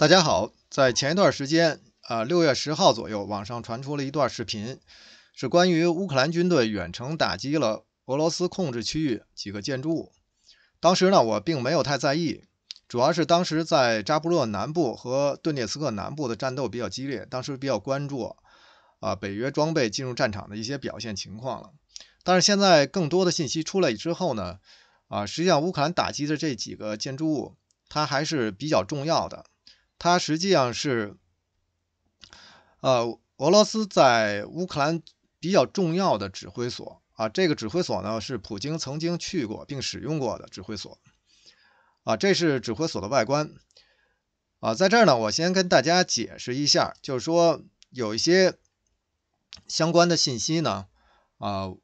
大家好，在前一段时间，呃，六月十号左右，网上传出了一段视频，是关于乌克兰军队远程打击了俄罗斯控制区域几个建筑物。当时呢，我并没有太在意，主要是当时在扎波洛南部和顿涅茨克南部的战斗比较激烈，当时比较关注啊北约装备进入战场的一些表现情况了。但是现在更多的信息出来之后呢，啊，实际上乌克兰打击的这几个建筑物，它还是比较重要的。它实际上是，呃，俄罗斯在乌克兰比较重要的指挥所啊。这个指挥所呢，是普京曾经去过并使用过的指挥所啊。这是指挥所的外观啊。在这儿呢，我先跟大家解释一下，就是说有一些相关的信息呢，啊，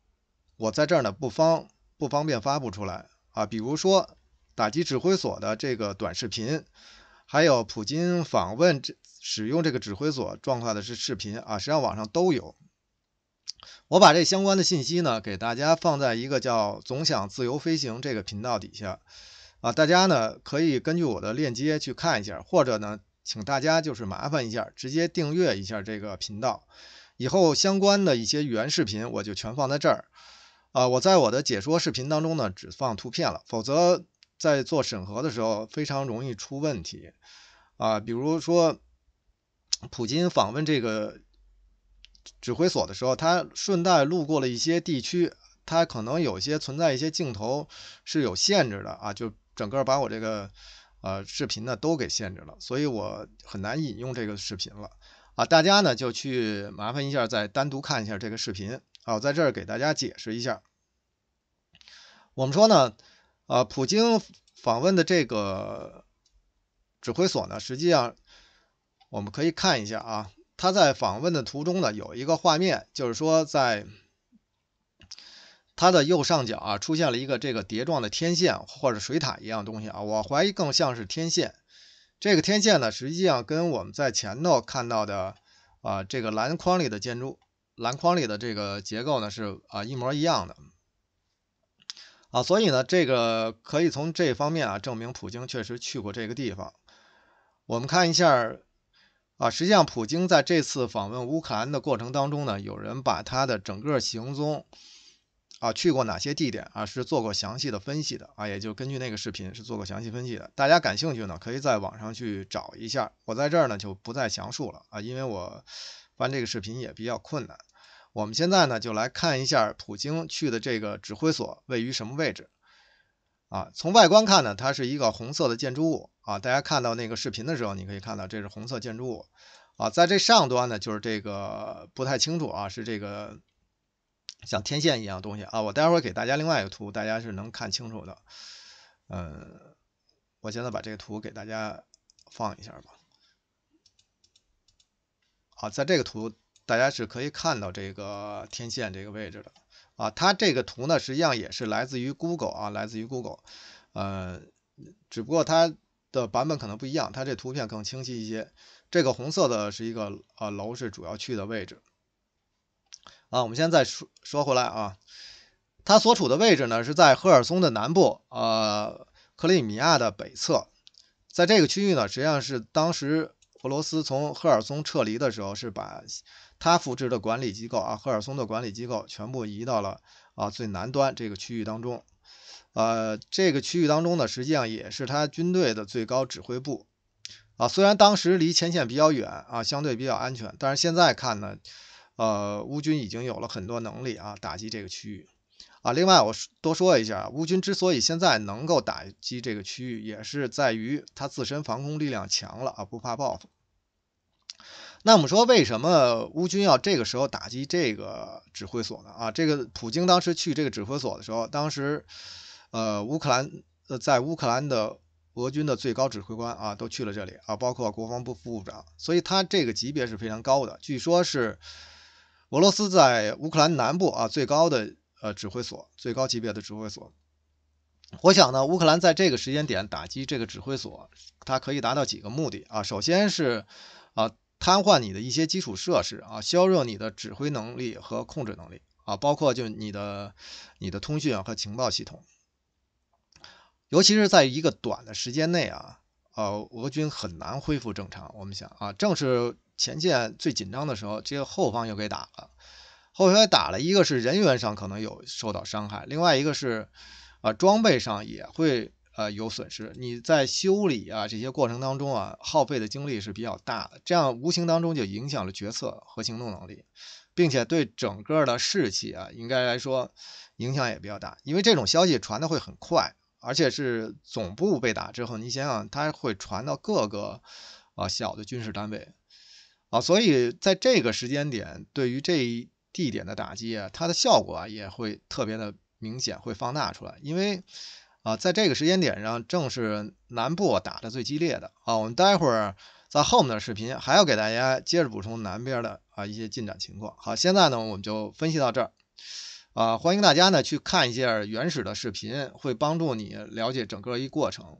我在这儿呢不方不方便发布出来啊。比如说，打击指挥所的这个短视频。还有普京访问这使用这个指挥所状况的是视频啊，实际上网上都有。我把这相关的信息呢，给大家放在一个叫“总想自由飞行”这个频道底下啊，大家呢可以根据我的链接去看一下，或者呢，请大家就是麻烦一下，直接订阅一下这个频道，以后相关的一些原视频我就全放在这儿啊。我在我的解说视频当中呢，只放图片了，否则。在做审核的时候非常容易出问题，啊，比如说普京访问这个指挥所的时候，他顺带路过了一些地区，他可能有些存在一些镜头是有限制的啊，就整个把我这个呃视频呢都给限制了，所以我很难引用这个视频了啊，大家呢就去麻烦一下，再单独看一下这个视频啊，我在这儿给大家解释一下，我们说呢。啊，普京访问的这个指挥所呢，实际上我们可以看一下啊，他在访问的途中呢，有一个画面，就是说在他的右上角啊，出现了一个这个碟状的天线或者水塔一样东西啊，我怀疑更像是天线。这个天线呢，实际上跟我们在前头看到的啊，这个篮筐里的建筑，篮筐里的这个结构呢，是啊一模一样的。啊，所以呢，这个可以从这方面啊证明普京确实去过这个地方。我们看一下啊，实际上，普京在这次访问乌克兰的过程当中呢，有人把他的整个行踪啊去过哪些地点啊是做过详细的分析的啊，也就根据那个视频是做过详细分析的。大家感兴趣呢，可以在网上去找一下。我在这儿呢就不再详述了啊，因为我翻这个视频也比较困难。我们现在呢，就来看一下普京去的这个指挥所位于什么位置。啊，从外观看呢，它是一个红色的建筑物啊。大家看到那个视频的时候，你可以看到这是红色建筑物啊。在这上端呢，就是这个不太清楚啊，是这个像天线一样东西啊。我待会儿给大家另外一个图，大家是能看清楚的。嗯，我现在把这个图给大家放一下吧。好，在这个图。大家是可以看到这个天线这个位置的啊，它这个图呢实际上也是来自于 Google 啊，来自于 Google，呃，只不过它的版本可能不一样，它这图片更清晰一些。这个红色的是一个呃楼是主要去的位置啊。我们现在说说回来啊，它所处的位置呢是在赫尔松的南部，呃，克里米亚的北侧，在这个区域呢，实际上是当时俄罗斯从赫尔松撤离的时候是把。他复制的管理机构啊，赫尔松的管理机构全部移到了啊最南端这个区域当中，呃，这个区域当中呢，实际上也是他军队的最高指挥部啊。虽然当时离前线比较远啊，相对比较安全，但是现在看呢，呃，乌军已经有了很多能力啊，打击这个区域啊。另外，我多说一下乌军之所以现在能够打击这个区域，也是在于他自身防空力量强了啊，不怕报复。那我们说，为什么乌军要这个时候打击这个指挥所呢？啊，这个普京当时去这个指挥所的时候，当时，呃，乌克兰呃，在乌克兰的俄军的最高指挥官啊，都去了这里啊，包括国防部副部长，所以他这个级别是非常高的。据说是俄罗斯在乌克兰南部啊最高的呃指挥所，最高级别的指挥所。我想呢，乌克兰在这个时间点打击这个指挥所，它可以达到几个目的啊。首先是啊。瘫痪你的一些基础设施啊，削弱你的指挥能力和控制能力啊，包括就你的、你的通讯和情报系统，尤其是在一个短的时间内啊，呃，俄军很难恢复正常。我们想啊，正是前线最紧张的时候，这个后方又给打了，后方打了一个是人员上可能有受到伤害，另外一个是啊，装备上也会。呃，有损失，你在修理啊这些过程当中啊，耗费的精力是比较大的，这样无形当中就影响了决策和行动能力，并且对整个的士气啊，应该来说影响也比较大，因为这种消息传的会很快，而且是总部被打之后，你想想它会传到各个啊小的军事单位啊，所以在这个时间点，对于这一地点的打击啊，它的效果啊也会特别的明显，会放大出来，因为。啊，在这个时间点上，正是南部打的最激烈的啊。我们待会儿在后面的视频还要给大家接着补充南边的啊一些进展情况。好，现在呢我们就分析到这儿啊，欢迎大家呢去看一下原始的视频，会帮助你了解整个一过程。